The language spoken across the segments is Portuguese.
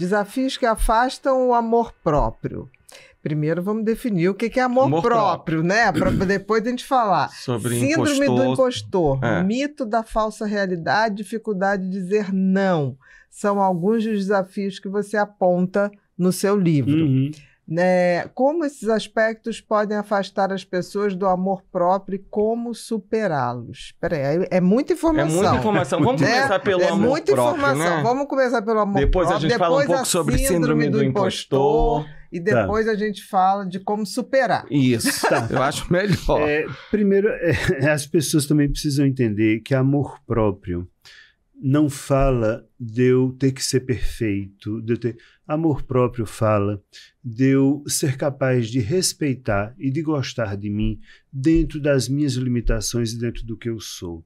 Desafios que afastam o amor próprio. Primeiro vamos definir o que é amor, amor próprio, próprio, né? Para depois a gente falar. Sobre Síndrome impostor... do impostor, é. mito da falsa realidade, dificuldade de dizer não. São alguns dos desafios que você aponta no seu livro. Uhum. Né? Como esses aspectos podem afastar as pessoas do amor próprio e como superá-los? Peraí, é, é muita informação. É muita informação. Vamos né? começar pelo é amor muita próprio. Muita informação. Né? Vamos começar pelo amor Depois próprio. Depois a gente Depois fala um pouco sobre síndrome, síndrome do, do impostor. impostor e tá. depois tá. a gente fala de como superar. Isso, tá. eu acho melhor. É, primeiro, é, as pessoas também precisam entender que amor próprio não fala de eu ter que ser perfeito, de eu ter. Amor próprio fala de eu ser capaz de respeitar e de gostar de mim dentro das minhas limitações e dentro do que eu sou.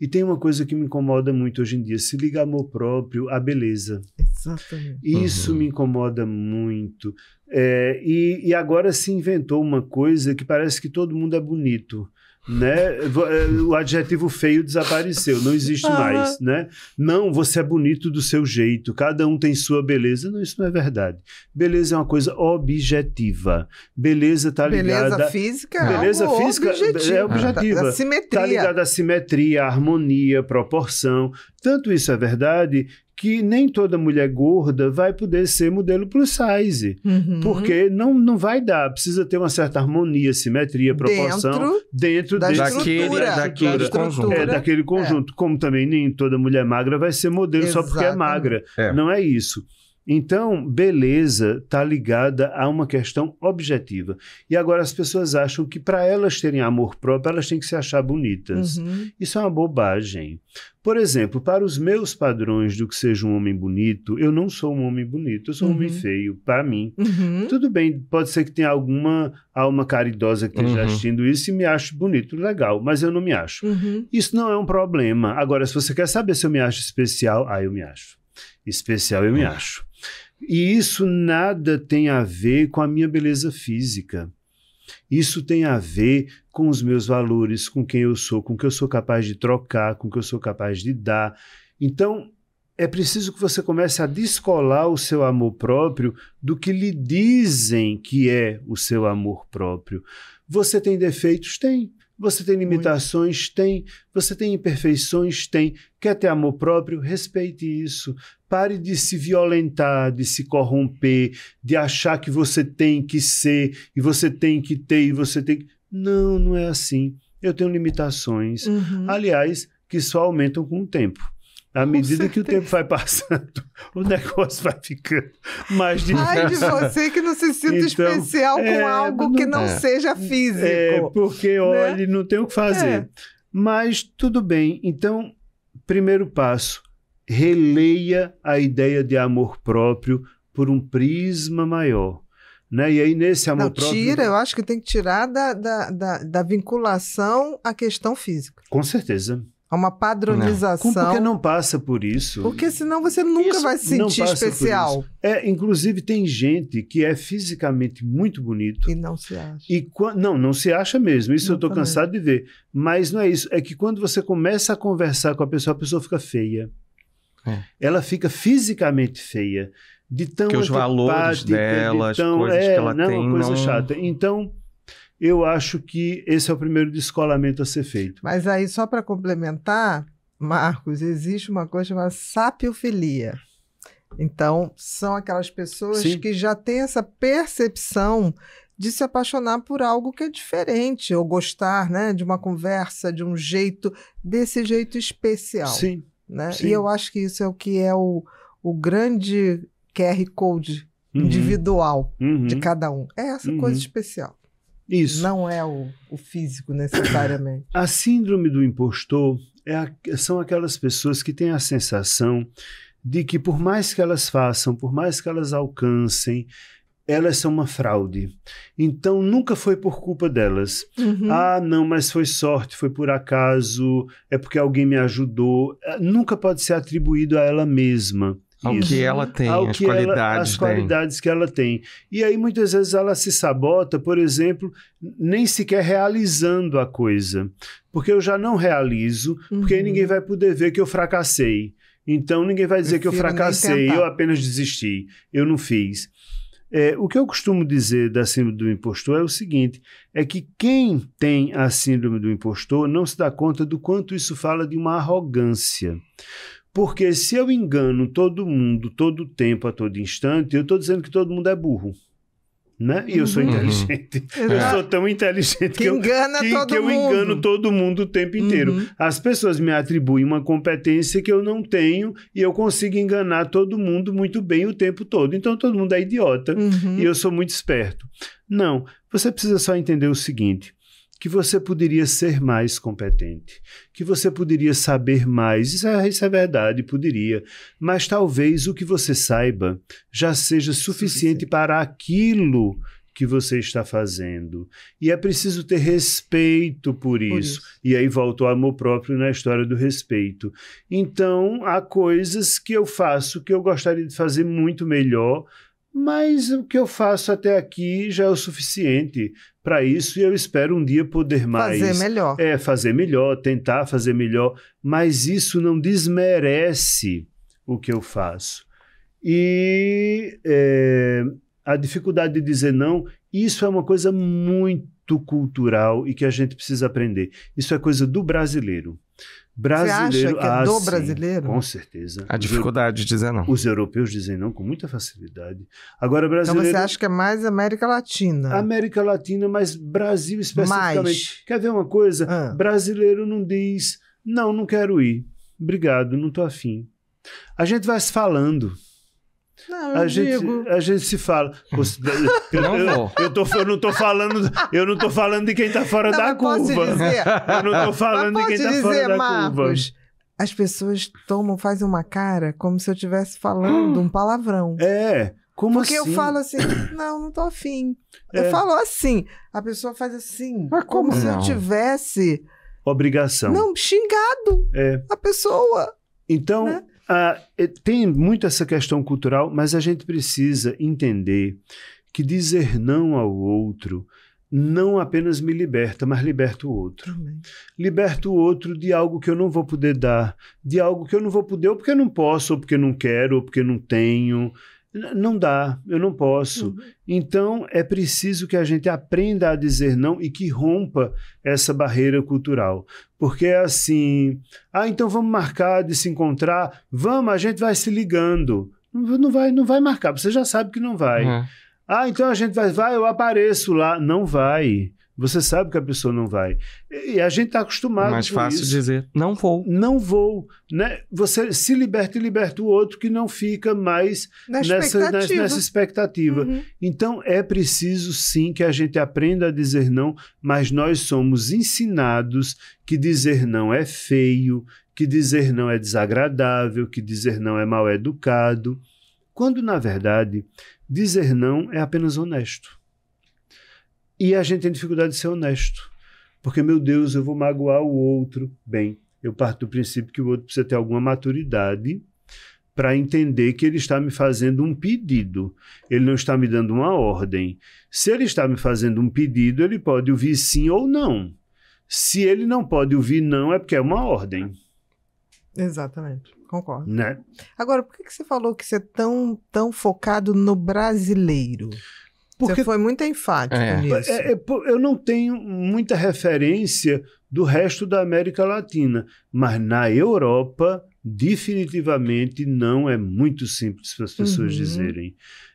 E tem uma coisa que me incomoda muito hoje em dia: se liga amor próprio à beleza. Exatamente. Isso uhum. me incomoda muito. É, e, e agora se inventou uma coisa que parece que todo mundo é bonito né? Eh, o adjetivo feio desapareceu, não existe mais, né? Não, você é bonito do seu jeito, cada um tem sua beleza. Não, isso não é verdade. Beleza é uma coisa objetiva. Beleza tá ligada é Beleza física? Beleza é física objetivo. é objetiva. Ah, tá, tá simetria. Tá ligada à simetria, à harmonia, à proporção. Tanto isso é verdade que nem toda mulher gorda vai poder ser modelo plus size, uhum. porque não, não vai dar, precisa ter uma certa harmonia, simetria, proporção dentro, dentro da desse, daquele, daquele da conjunto. É, né? daquele conjunto, é. como também nem toda mulher magra vai ser modelo Exatamente. só porque é magra. É. Não é isso. Então, beleza está ligada a uma questão objetiva. E agora as pessoas acham que para elas terem amor próprio, elas têm que se achar bonitas. Uhum. Isso é uma bobagem. Por exemplo, para os meus padrões do que seja um homem bonito, eu não sou um homem bonito, eu sou um homem uhum. feio, para mim. Uhum. Tudo bem, pode ser que tenha alguma alma caridosa que esteja uhum. assistindo isso e me ache bonito, legal, mas eu não me acho. Uhum. Isso não é um problema. Agora, se você quer saber se eu me acho especial, aí ah, eu me acho especial, eu me uhum. acho. E isso nada tem a ver com a minha beleza física. Isso tem a ver com os meus valores, com quem eu sou, com o que eu sou capaz de trocar, com o que eu sou capaz de dar. Então, é preciso que você comece a descolar o seu amor próprio do que lhe dizem que é o seu amor próprio. Você tem defeitos? Tem. Você tem limitações? Tem. Você tem imperfeições? Tem. Quer ter amor próprio? Respeite isso. Pare de se violentar, de se corromper, de achar que você tem que ser, e você tem que ter, e você tem que. Não, não é assim. Eu tenho limitações. Uhum. Aliás, que só aumentam com o tempo. À medida que o tempo vai passando, o negócio vai ficando mais difícil. Ai de você que não se sinta então, especial é, com algo não, que não é. seja é, físico. É, porque, né? olha, não tem o que fazer. É. Mas tudo bem. Então, primeiro passo, releia a ideia de amor próprio por um prisma maior. Né? E aí, nesse amor não, próprio. Tira, eu acho que tem que tirar da, da, da, da vinculação à questão física. Com certeza. É uma padronização. Não. Porque não passa por isso. Porque senão você nunca isso vai se sentir especial. É, inclusive tem gente que é fisicamente muito bonito e não se acha. E não, não se acha mesmo. Isso não eu estou cansado de ver. Mas não é isso. É que quando você começa a conversar com a pessoa, a pessoa fica feia. É. Ela fica fisicamente feia. De tão que os valores dela, de tão, as coisas é, que ela não, é tem. coisa não... chata. Então, eu acho que esse é o primeiro descolamento a ser feito. Mas aí, só para complementar, Marcos, existe uma coisa chamada sapiofilia. Então, são aquelas pessoas Sim. que já têm essa percepção de se apaixonar por algo que é diferente, ou gostar né, de uma conversa, de um jeito, desse jeito especial. Sim. Né? Sim. E eu acho que isso é o que é o, o grande QR Code uhum. individual uhum. de cada um. É essa uhum. coisa especial. Isso. Não é o, o físico necessariamente. A síndrome do impostor é a, são aquelas pessoas que têm a sensação de que, por mais que elas façam, por mais que elas alcancem, elas são uma fraude. Então nunca foi por culpa delas. Uhum. Ah, não, mas foi sorte, foi por acaso, é porque alguém me ajudou. Ah, nunca pode ser atribuído a ela mesma. Ao que ela tem, ao as que qualidades ela, as qualidades que ela tem. E aí muitas vezes ela se sabota, por exemplo, nem sequer realizando a coisa, porque eu já não realizo, uhum. porque ninguém vai poder ver que eu fracassei. Então ninguém vai dizer Prefiro que eu fracassei, eu apenas desisti, eu não fiz. É, o que eu costumo dizer da síndrome do impostor é o seguinte: é que quem tem a síndrome do impostor não se dá conta do quanto isso fala de uma arrogância. Porque se eu engano todo mundo, todo tempo, a todo instante, eu estou dizendo que todo mundo é burro. Né? E eu sou uhum. inteligente. Uhum. Eu é. sou tão inteligente que, que, eu, que, todo que eu engano todo mundo o tempo inteiro. Uhum. As pessoas me atribuem uma competência que eu não tenho e eu consigo enganar todo mundo muito bem o tempo todo. Então todo mundo é idiota uhum. e eu sou muito esperto. Não, você precisa só entender o seguinte: que você poderia ser mais competente, que você poderia saber mais. Isso é, isso é verdade, poderia. Mas talvez o que você saiba já seja suficiente para aquilo que você está fazendo. E é preciso ter respeito por isso. por isso. E aí volta o amor próprio na história do respeito. Então, há coisas que eu faço que eu gostaria de fazer muito melhor, mas o que eu faço até aqui já é o suficiente para isso e eu espero um dia poder mais. Fazer melhor. É, fazer melhor, tentar fazer melhor, mas isso não desmerece o que eu faço. E é, a dificuldade de dizer não, isso é uma coisa muito cultural e que a gente precisa aprender. Isso é coisa do brasileiro brasileiro. Você acha que é ah, do sim, brasileiro? Com certeza. A dificuldade de dizer não. Os europeus dizem não com muita facilidade. Agora, brasileiro. Então você acha que é mais América Latina? América Latina, mas Brasil especificamente. Mais. Quer ver uma coisa? Ah. Brasileiro não diz não, não quero ir. Obrigado, não estou afim. A gente vai se falando. Não, a, gente, a gente se fala. Eu, não eu, eu, tô, eu, não tô falando, eu não tô falando de quem tá fora não, da curva. Dizer, eu não tô falando de quem tá dizer, fora da curva. As pessoas tomam, fazem uma cara como se eu estivesse falando hum. um palavrão. É. Como Porque assim? eu falo assim, não, não tô afim. É. Eu falo assim, a pessoa faz assim, Mas como, como se eu tivesse obrigação. Não, xingado é. a pessoa. Então, né? Ah, eh, tem muito essa questão cultural, mas a gente precisa entender que dizer não ao outro não apenas me liberta, mas liberta o outro. Também. Liberta o outro de algo que eu não vou poder dar, de algo que eu não vou poder, ou porque eu não posso, ou porque eu não quero, ou porque eu não tenho não dá, eu não posso. Uhum. Então é preciso que a gente aprenda a dizer não e que rompa essa barreira cultural. Porque é assim, ah, então vamos marcar de se encontrar, vamos, a gente vai se ligando. Não vai, não vai marcar, você já sabe que não vai. Uhum. Ah, então a gente vai, vai, eu apareço lá. Não vai. Você sabe que a pessoa não vai. E a gente está acostumado Mais com fácil isso. dizer, não vou. Não vou. Né? Você se liberta e liberta o outro que não fica mais Na nessa expectativa. Nessa, expectativa. Uhum. Então, é preciso sim que a gente aprenda a dizer não, mas nós somos ensinados que dizer não é feio, que dizer não é desagradável, que dizer não é mal educado. Quando, na verdade, dizer não é apenas honesto. E a gente tem dificuldade de ser honesto, porque, meu Deus, eu vou magoar o outro. Bem, eu parto do princípio que o outro precisa ter alguma maturidade para entender que ele está me fazendo um pedido, ele não está me dando uma ordem. Se ele está me fazendo um pedido, ele pode ouvir sim ou não. Se ele não pode ouvir não, é porque é uma ordem. Exatamente, concordo. Né? Agora, por que, que você falou que você é tão, tão focado no brasileiro? Porque Você foi muito enfático é. nisso. É, é, eu não tenho muita referência do resto da América Latina, mas na Europa definitivamente não é muito simples para as pessoas uhum. dizerem.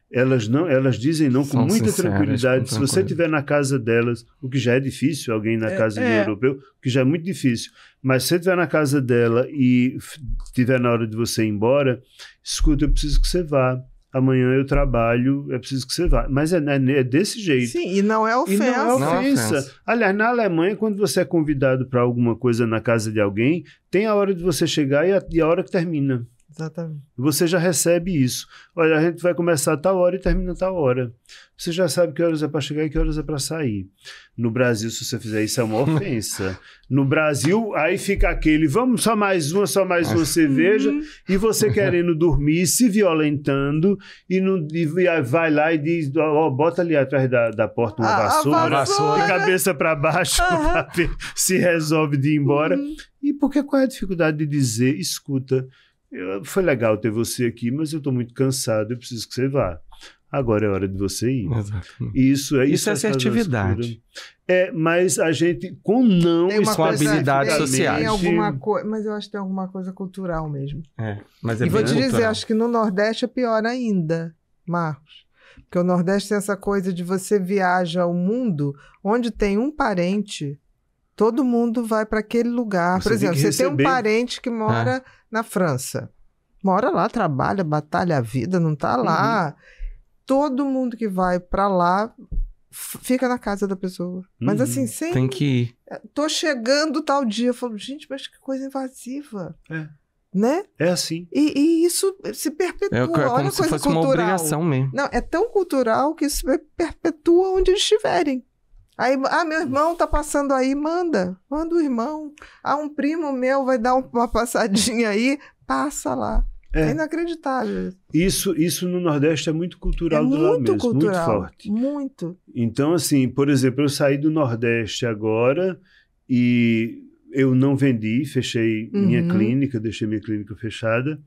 Elas não, elas dizem não São com muita tranquilidade. Com se você estiver na casa delas, o que já é difícil, alguém na é, casa é. de um europeu, o que já é muito difícil. Mas se você estiver na casa dela e estiver na hora de você ir embora, escuta, eu preciso que você vá amanhã eu trabalho, é preciso que você vá. Mas é, né, é, desse jeito. Sim, e não é ofensa. E não é ofensa. Não é ofensa. Aliás, na Alemanha, quando você é convidado para alguma coisa na casa de alguém, tem a hora de você chegar e a, e a hora que termina. Exatamente. Você já recebe isso. Olha, a gente vai começar a tal hora e termina a tal hora. Você já sabe que horas é para chegar e que horas é para sair. No Brasil, se você fizer isso, é uma ofensa. No Brasil, aí fica aquele, vamos só mais uma, só mais uma uhum. cerveja, e você querendo dormir, se violentando, e, não, e vai lá e diz, ó, bota ali atrás da, da porta uma ah, a, vassoura, a vassoura, de cabeça para baixo, uhum. se resolve de ir embora. Uhum. E porque qual é a dificuldade de dizer, escuta, eu, foi legal ter você aqui, mas eu estou muito cansado e preciso que você vá. Agora é hora de você ir. Exato. Isso é isso, é isso é assertividade. É, mas a gente com não tem uma com habilidade social. Tem alguma coisa, mas eu acho que tem alguma coisa cultural mesmo. É, mas é E vou te cultural. dizer, acho que no Nordeste é pior ainda, Marcos. Porque o Nordeste tem essa coisa de você viaja ao mundo onde tem um parente Todo mundo vai para aquele lugar. Você Por exemplo, você tem um parente que mora ah. na França. Mora lá, trabalha, batalha a vida, não está lá. Uhum. Todo mundo que vai para lá fica na casa da pessoa. Mas assim, uhum. sem. Tem que ir. É, tô chegando tal dia. Eu falo, gente, mas que coisa invasiva. É. Né? É assim. E, e isso se perpetua. É, é como Olha se fosse cultural. uma obrigação mesmo. Não, é tão cultural que isso perpetua onde eles estiverem. Aí, ah, meu irmão tá passando aí, manda, manda o irmão. Ah, um primo meu vai dar uma passadinha aí, passa lá. É, é inacreditável. Isso, isso no Nordeste é muito cultural é do muito mesmo, cultural, muito forte. Muito. Então, assim, por exemplo, eu saí do Nordeste agora e eu não vendi, fechei uhum. minha clínica, deixei minha clínica fechada.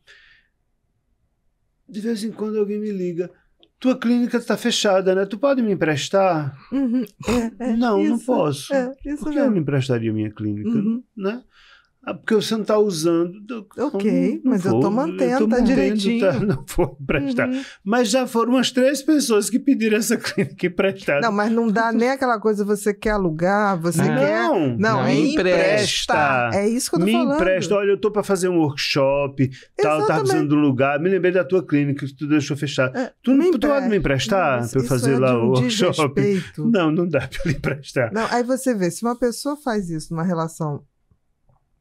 De vez em quando alguém me liga tua clínica está fechada, né? Tu pode me emprestar? Uhum. É, é, não, isso, não posso. É, Por que mesmo. eu não emprestaria minha clínica, uhum. né? Ah, porque você não está usando. Ok, não, mas eu estou mantendo, tá eu tá direitinho. Tá, não vou emprestar. Uhum. Mas já foram umas três pessoas que pediram essa clínica emprestada. Não, mas não dá nem aquela coisa você quer alugar, você não, quer. Não, não é empresta. empresta. É isso que eu tô falando. Me empresta. Olha, eu estou para fazer um workshop, tal, tá precisando de um lugar. Me lembrei da tua clínica que tu deixou fechar. É, tu não pode me emprestar para eu fazer é lá um o workshop? Desrespeito. Não, não dá para emprestar. Não, aí você vê, se uma pessoa faz isso numa relação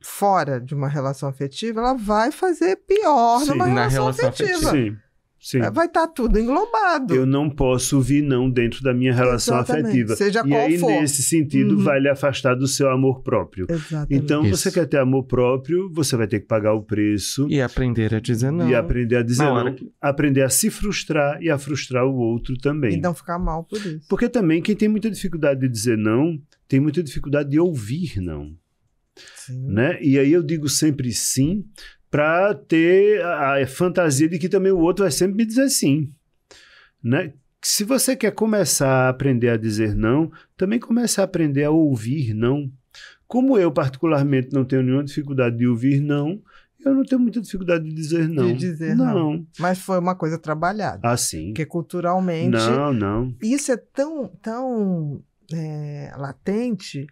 fora de uma relação afetiva, ela vai fazer pior Sim, numa na relação, relação afetiva. afetiva. Sim, sim. É, vai estar tá tudo englobado. Eu não posso vir não dentro da minha relação Exatamente. afetiva. Seja e qual aí, for. nesse sentido, uhum. vai lhe afastar do seu amor próprio. Exatamente. Então, Isso. você quer ter amor próprio, você vai ter que pagar o preço. E aprender a dizer não. E aprender a dizer não. Que... Aprender a se frustrar e a frustrar o outro também. E não ficar mal por isso. Porque também quem tem muita dificuldade de dizer não, tem muita dificuldade de ouvir não. Né? E aí eu digo sempre sim para ter a, a fantasia de que também o outro vai sempre me dizer sim. Né? Se você quer começar a aprender a dizer não, também comece a aprender a ouvir não. Como eu, particularmente, não tenho nenhuma dificuldade de ouvir não, eu não tenho muita dificuldade de dizer não. De dizer não. não. Mas foi uma coisa trabalhada. Assim. Porque culturalmente. Não, não. Isso é tão, tão é, latente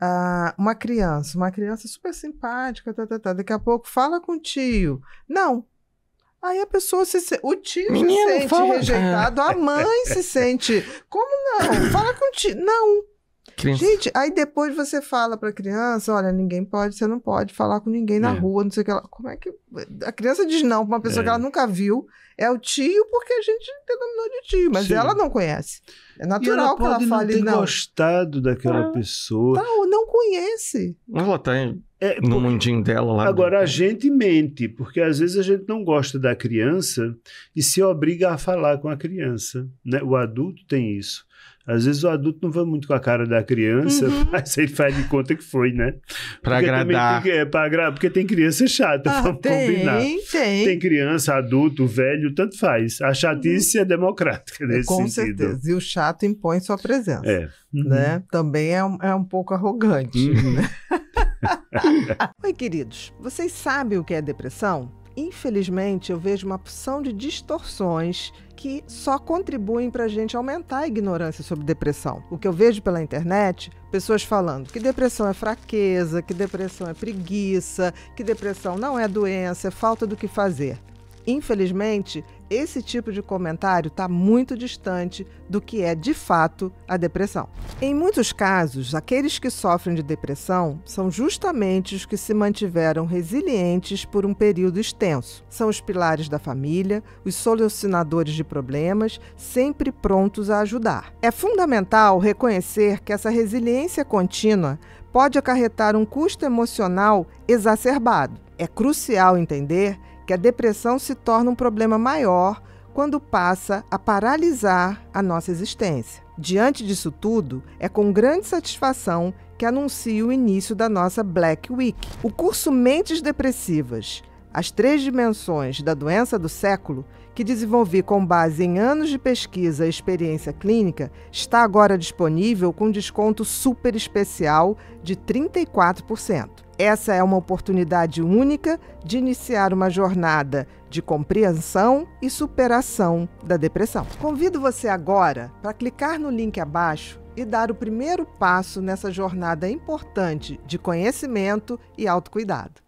ah, uma criança, uma criança super simpática, tá, tá, tá, daqui a pouco fala com o tio. Não, Aí a pessoa se o tio Menino, se sente fala. rejeitado, a é. mãe se sente. Como não? Fala com o tio. Não. Criança. Gente, aí depois você fala pra criança, olha, ninguém pode, você não pode falar com ninguém na é. rua, não sei o que ela. Como é que. A criança diz não pra uma pessoa é. que ela nunca viu. É o tio porque a gente denominou de tio, mas Sim. ela não conhece. É natural ela que ela fale não. Ela não gostado daquela ah, pessoa. Tá, não conhece. Ela tá é, no porque, mundinho dela lá. Agora, a gente mente, porque às vezes a gente não gosta da criança e se obriga a falar com a criança. Né? O adulto tem isso. Às vezes o adulto não vai muito com a cara da criança, uhum. mas ele faz de conta que foi, né? Pra porque agradar. Tem, é, pra porque tem criança chata, ah, vamos tem, combinar. Tem. tem criança, adulto, velho, tanto faz. A chatice uhum. é democrática uhum. nesse com sentido. Com certeza. E o chato impõe sua presença. É. Uhum. Né? Também é um, é um pouco arrogante. Uhum. Né? Oi, queridos. Vocês sabem o que é depressão? infelizmente, eu vejo uma opção de distorções que só contribuem para a gente aumentar a ignorância sobre depressão. O que eu vejo pela internet, pessoas falando que depressão é fraqueza, que depressão é preguiça, que depressão não é doença, é falta do que fazer. Infelizmente, esse tipo de comentário está muito distante do que é de fato a depressão. Em muitos casos, aqueles que sofrem de depressão são justamente os que se mantiveram resilientes por um período extenso. São os pilares da família, os solucionadores de problemas, sempre prontos a ajudar. É fundamental reconhecer que essa resiliência contínua pode acarretar um custo emocional exacerbado. É crucial entender que a depressão se torna um problema maior quando passa a paralisar a nossa existência. Diante disso tudo, é com grande satisfação que anuncio o início da nossa Black Week. O curso Mentes Depressivas, as três dimensões da doença do século, que desenvolvi com base em anos de pesquisa e experiência clínica, está agora disponível com desconto super especial de 34%. Essa é uma oportunidade única de iniciar uma jornada de compreensão e superação da depressão. Convido você agora para clicar no link abaixo e dar o primeiro passo nessa jornada importante de conhecimento e autocuidado.